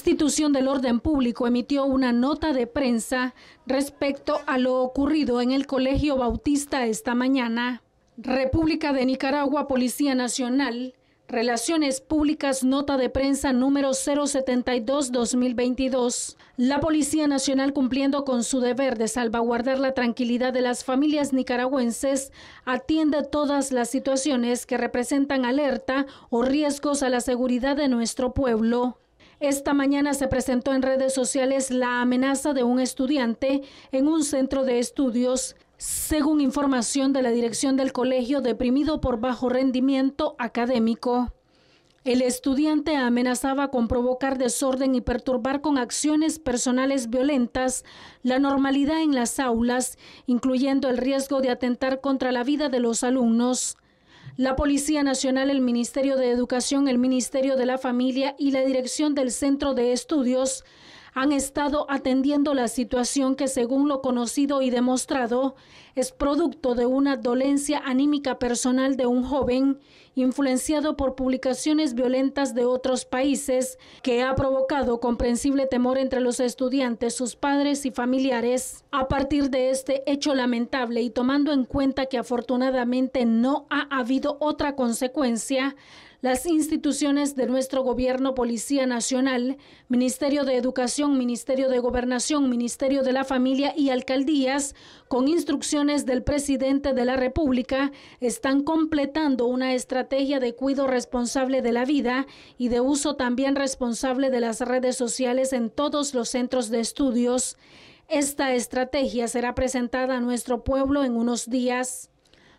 institución del orden público emitió una nota de prensa respecto a lo ocurrido en el Colegio Bautista esta mañana. República de Nicaragua, Policía Nacional, Relaciones Públicas, nota de prensa número 072-2022. La Policía Nacional, cumpliendo con su deber de salvaguardar la tranquilidad de las familias nicaragüenses, atiende todas las situaciones que representan alerta o riesgos a la seguridad de nuestro pueblo. Esta mañana se presentó en redes sociales la amenaza de un estudiante en un centro de estudios según información de la dirección del colegio deprimido por bajo rendimiento académico. El estudiante amenazaba con provocar desorden y perturbar con acciones personales violentas la normalidad en las aulas, incluyendo el riesgo de atentar contra la vida de los alumnos. La Policía Nacional, el Ministerio de Educación, el Ministerio de la Familia y la Dirección del Centro de Estudios han estado atendiendo la situación que según lo conocido y demostrado es producto de una dolencia anímica personal de un joven influenciado por publicaciones violentas de otros países que ha provocado comprensible temor entre los estudiantes, sus padres y familiares. A partir de este hecho lamentable y tomando en cuenta que afortunadamente no ha habido otra consecuencia, las instituciones de nuestro gobierno, Policía Nacional, Ministerio de Educación, Ministerio de Gobernación, Ministerio de la Familia y alcaldías, con instrucciones del presidente de la República, están completando una estrategia de cuidado responsable de la vida y de uso también responsable de las redes sociales en todos los centros de estudios. Esta estrategia será presentada a nuestro pueblo en unos días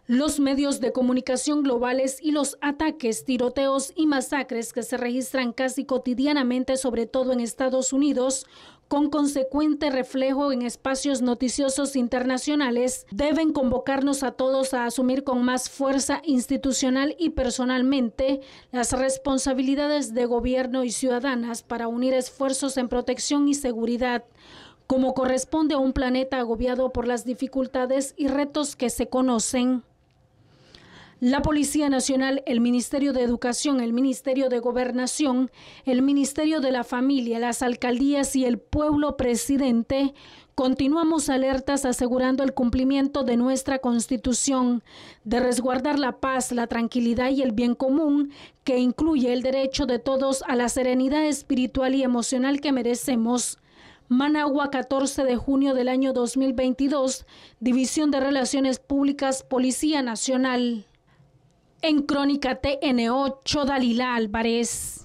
los medios de comunicación globales y los ataques, tiroteos y masacres que se registran casi cotidianamente, sobre todo en Estados Unidos, con consecuente reflejo en espacios noticiosos internacionales, deben convocarnos a todos a asumir con más fuerza institucional y personalmente las responsabilidades de gobierno y ciudadanas para unir esfuerzos en protección y seguridad como corresponde a un planeta agobiado por las dificultades y retos que se conocen la Policía Nacional, el Ministerio de Educación, el Ministerio de Gobernación, el Ministerio de la Familia, las alcaldías y el pueblo presidente, continuamos alertas asegurando el cumplimiento de nuestra Constitución, de resguardar la paz, la tranquilidad y el bien común, que incluye el derecho de todos a la serenidad espiritual y emocional que merecemos. Managua, 14 de junio del año 2022, División de Relaciones Públicas, Policía Nacional. En Crónica TN8, Dalila Álvarez.